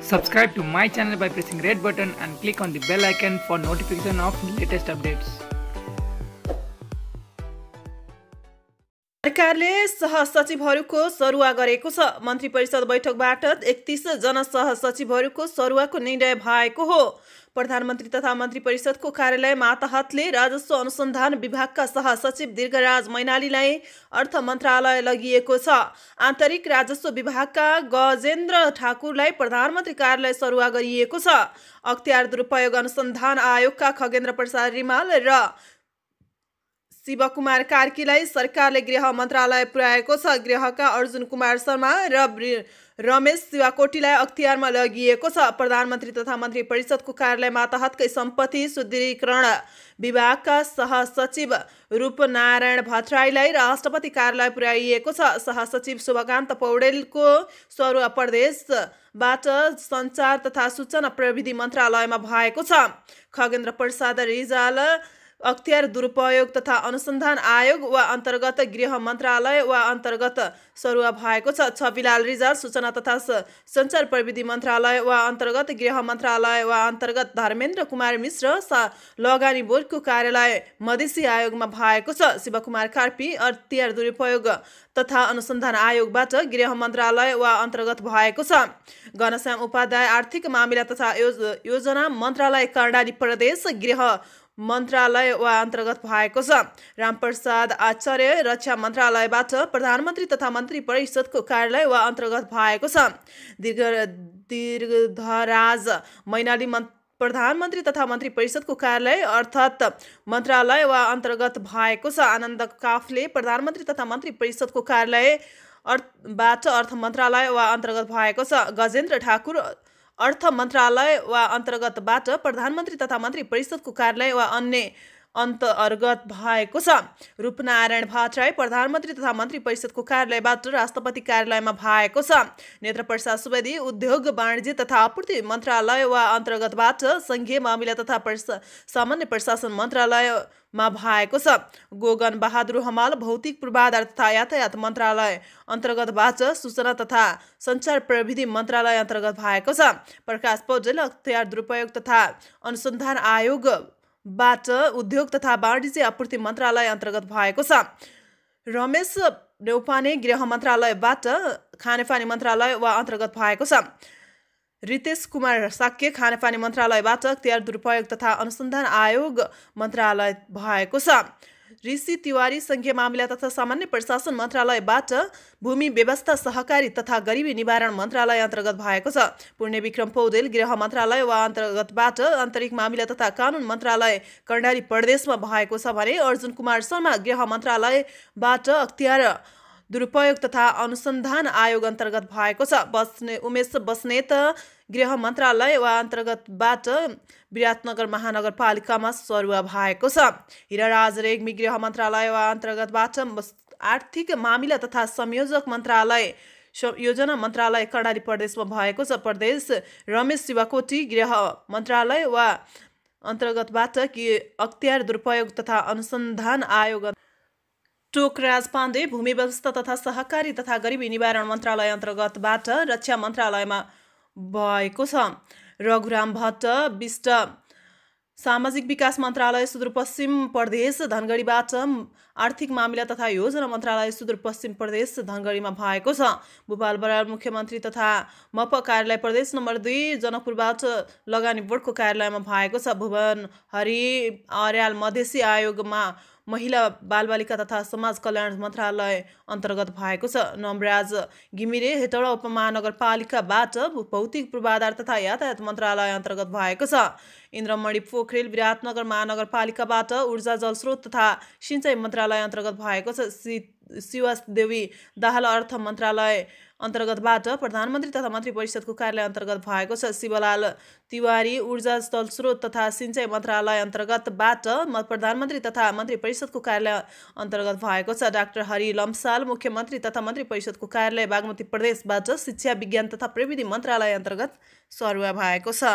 Subscribe to my channel by pressing red button and click on the bell icon for notification of latest updates. सरकारले सहसचिवहरूको सरुवा गरेको छ मन्त्री परिषद बैठकबाट एकतिस जना सहसचिवहरूको सरुवाको निर्णय भएको हो प्रधानमन्त्री तथा मन्त्री परिषदको कार्यालय माताहतले राजस्व अनुसन्धान विभागका सहसचिव दीर्घराज मैनालीलाई अर्थ मन्त्रालय लगिएको छ आन्तरिक राजस्व विभागका गजेन्द्र ठाकुरलाई प्रधानमन्त्री कार्यालय सरुवा गरिएको छ अख्तियार दुरुपयोग अनुसन्धान आयोगका खगेन्द्र प्रसाद रिमाल र शिवकुमार कार्कीलाई सरकारले गृह मन्त्रालय पुर्याएको छ गृहका अर्जुन कुमार शर्मा र रमेश शिवाकोटीलाई अख्तियारमा लगिएको छ प्रधानमन्त्री तथा मन्त्री परिषदको कार्यालय माताहतकै सम्पत्ति सुदृढीकरण विभागका सहसचिव रूपनारायण भट्टराईलाई राष्ट्रपति कार्यालय पुर्याइएको छ सहसचिव शुभकान्त पौडेलको स्वरूप प्रदेशबाट सञ्चार तथा सूचना प्रविधि मन्त्रालयमा भएको छ खगेन्द्र प्रसाद रिजाल अख्तियार दुरुपयोग तथा अनुसन्धान आयोग वा अन्तर्गत गृह मन्त्रालय वा अन्तर्गत सरुवा भएको छ छविलाल रिजाल सूचना तथा सञ्चार प्रविधि मन्त्रालय वा अन्तर्गत गृह मन्त्रालय वा अन्तर्गत धर्मेन्द्र कुमार मिश्र सा लगानी बोर्डको कार्यालय मधेसी आयोगमा भएको छ शिवकुमार कार्पी अख्तियार दुरुपयोग तथा अनुसन्धान आयोगबाट गृह मन्त्रालय वा अन्तर्गत भएको छ घनश्याम उपाध्याय आर्थिक मामिला तथा योजना मन्त्रालय कर्णाली प्रदेश गृह मन्त्रालय वा अन्तर्गत भएको छ रामप्रसाद आचार्य रक्षा मन्त्रालयबाट प्रधानमन्त्री तथा मन्त्री परिषदको कार्यालय वा अन्तर्गत भएको छ दीर्घ दीर्घराज मैनाली मन् प्रधानमन्त्री तथा मन्त्री परिषदको कार्यालय अर्थात् मन्त्रालय वा अन्तर्गत भएको छ आनन्द काफले प्रधानमन्त्री तथा मन्त्री परिषदको कार्यालय अर्थबाट अर्थ मन्त्रालय वा अन्तर्गत भएको छ गजेन्द्र ठाकुर अर्थ मन्त्रालय वा अन्तर्गतबाट प्रधानमन्त्री तथा मन्त्री परिषदको कार्यालय वा अन्य अन्तर्गत भएको छ रूपनारायण भट्टराई प्रधानमन्त्री तथा मन्त्री परिषदको कार्यालयबाट राष्ट्रपति कार्यालयमा भएको छ नेत्र प्रसाद सुवेदी उद्योग वाणिज्य तथा आपूर्ति मन्त्रालय वा अन्तर्गतबाट सङ्घीय मामिला तथा सामान्य प्रशासन मन्त्रालयमा भएको छ गोगन बहादुर हमाल भौतिक पूर्वाधार तथा यातायात मन्त्रालय अन्तर्गतबाट सूचना तथा सञ्चार प्रविधि मन्त्रालय अन्तर्गत भएको छ प्रकाश पौडेल अख्तियार दुरुपयोग तथा अनुसन्धान आयोग बाट उद्योग तथा वाणिज्य आपूर्ति मन्त्रालय अन्तर्गत भएको छ रमेश देउपाने गृह मन्त्रालयबाट खानेपानी मन्त्रालय वा अन्तर्गत भएको छ रितेश कुमार साक्य खानेपानी मन्त्रालयबाट अख्तियार दुरुपयोग तथा अनुसन्धान आयोग मन्त्रालय भएको छ ऋषि तिवारी सङ्घीय मामिला तथा सामान्य प्रशासन मन्त्रालयबाट भूमि व्यवस्था सहकारी तथा गरिबी निवारण मन्त्रालय अन्तर्गत भएको छ पुण्य विक्रम पौडेल गृह मन्त्रालय वा अन्तर्गतबाट आन्तरिक मामिला तथा कानुन मन्त्रालय कर्णाली प्रदेशमा भएको छ भने अर्जुन कुमार शर्मा गृह मन्त्रालयबाट अख्तियार दुरुपयोग तथा अनुसन्धान आयोग अन्तर्गत भएको छ बस्ने उमेश बस्नेत गृह मन्त्रालय वा अन्तर्गतबाट विराटनगर महानगरपालिकामा सरुवा भएको छ हिराराज रेग्मी गृह मन्त्रालय वा अन्तर्गतबाट आर्थिक मामिला तथा संयोजक मन्त्रालय योजना मन्त्रालय कर्णाली प्रदेशमा भएको छ प्रदेश रमेश शिवाकोटी गृह मन्त्रालय वा अन्तर्गतबाट कि अख्तियार दुरुपयोग तथा अनुसन्धान आयोग टोकराज पाण्डे भूमि व्यवस्था तथा सहकारी तथा गरिबी निवारण मन्त्रालय अन्तर्गतबाट रक्षा मन्त्रालयमा भएको छ रघुराम भट्ट विष्ट सामाजिक विकास मन्त्रालय सुदूरपश्चिम प्रदेश धनगढीबाट आर्थिक मामिला तथा योजना मन्त्रालय सुदूरपश्चिम प्रदेश धनगढीमा भएको छ भोपाल बराल मुख्यमन्त्री तथा मप कार्यालय प्रदेश नम्बर दुई जनकपुरबाट लगानी बोर्डको कार्यालयमा भएको छ भुवन हरि अर्याल मधेसी आयोगमा महिला बालबालिका तथा समाज कल्याण मन्त्रालय अन्तर्गत भएको छ नमराज घिमिरे हेटौडा उपमहानगरपालिकाबाट भौतिक पूर्वाधार तथा यातायात मन्त्रालय अन्तर्गत भएको छ इन्द्रमणि पोखरेल विराटनगर महानगरपालिकाबाट ऊर्जा जलस्रोत तथा सिँचाइ मन्त्रालय अन्तर्गत भएको छ सि देवी दाहाल अर्थ मन्त्रालय अन्तर्गतबाट प्रधानमन्त्री तथा मन्त्री परिषदको कार्यालय अन्तर्गत भएको छ शिवलाल तिवारी ऊर्जा जलस्रोत तथा सिँचाइ मन्त्रालय अन्तर्गतबाट प्रधानमन्त्री तथा मन्त्री परिषदको कार्यालय अन्तर्गत भएको छ डाक्टर हरि लम्साल मुख्यमन्त्री तथा मन्त्री परिषदको कार्यालय बागमती प्रदेशबाट शिक्षा विज्ञान तथा प्रविधि मन्त्रालय अन्तर्गत सरुवा भएको छ